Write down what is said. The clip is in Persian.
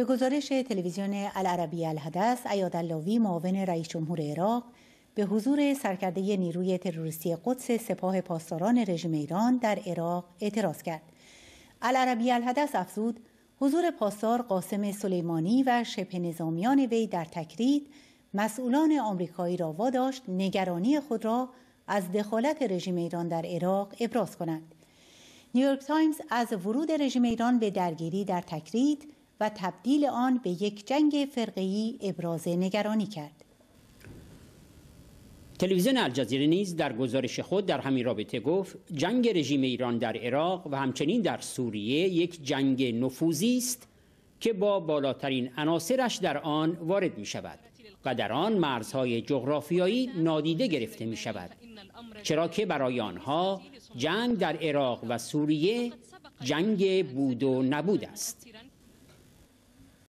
به گزارش تلویزیون العربی الحدث اللاوی معاون رئیس جمهور عراق به حضور سرکرده نیروی تروریستی قدس سپاه پاسداران رژیم ایران در عراق اعتراض کرد العربی الحدث افزود حضور پاسدار قاسم سلیمانی و شبه نظامیان وی در تکرید مسئولان آمریکایی را واداشت نگرانی خود را از دخالت رژیم ایران در عراق ابراز کنند نیویورک تایمز از ورود رژیم ایران به درگیری در تکرید و تبدیل آن به یک جنگ فرقه‌ای ابراز نگرانی کرد. تلویزیون الجزیره نیز در گزارش خود در همین رابطه گفت جنگ رژیم ایران در عراق و همچنین در سوریه یک جنگ نفوذی است که با بالاترین عناصرش در آن وارد می شود و در آن مرزهای جغرافیایی نادیده گرفته می شود چرا که برای آنها جنگ در عراق و سوریه جنگ بود و نبود است